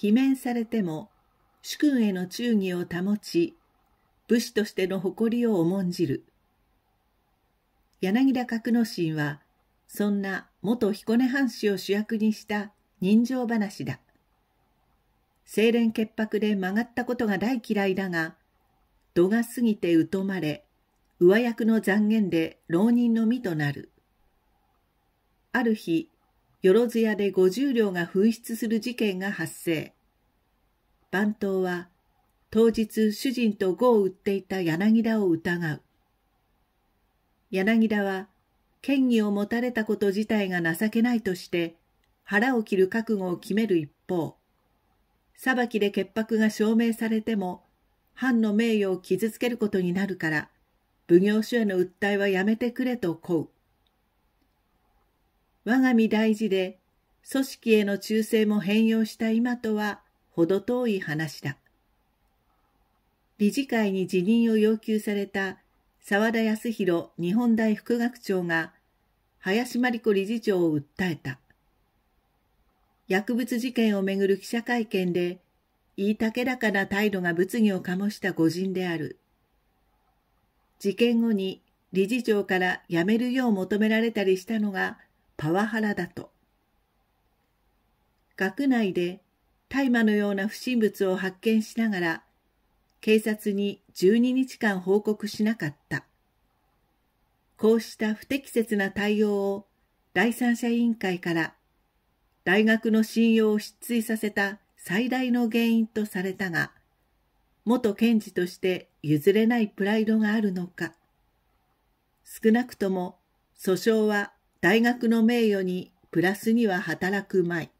罷免されても主君への忠義を保ち武士としての誇りを重んじる柳田格之進はそんな元彦根藩士を主役にした人情話だ清廉潔白で曲がったことが大嫌いだが度が過ぎて疎まれ上役の残言で浪人の身となるある日よろずやで50両が紛失する事件が発生番頭は当日主人と碁を売っていた柳田を疑う。柳田は権威を持たれたこと自体が情けないとして腹を切る覚悟を決める一方、裁きで潔白が証明されても藩の名誉を傷つけることになるから奉行所への訴えはやめてくれと請う。我が身大事で組織への忠誠も変容した今とは程遠い話だ。理事会に辞任を要求された沢田康弘日本大副学長が林真理子理事長を訴えた。薬物事件をめぐる記者会見で、言いたけらかな態度が物議を醸した御人である。事件後に理事長から辞めるよう求められたりしたのがパワハラだと。学内で大麻のような不審物を発見しながら、警察に12日間報告しなかった。こうした不適切な対応を第三者委員会から大学の信用を失墜させた最大の原因とされたが、元検事として譲れないプライドがあるのか。少なくとも訴訟は大学の名誉にプラスには働くまい。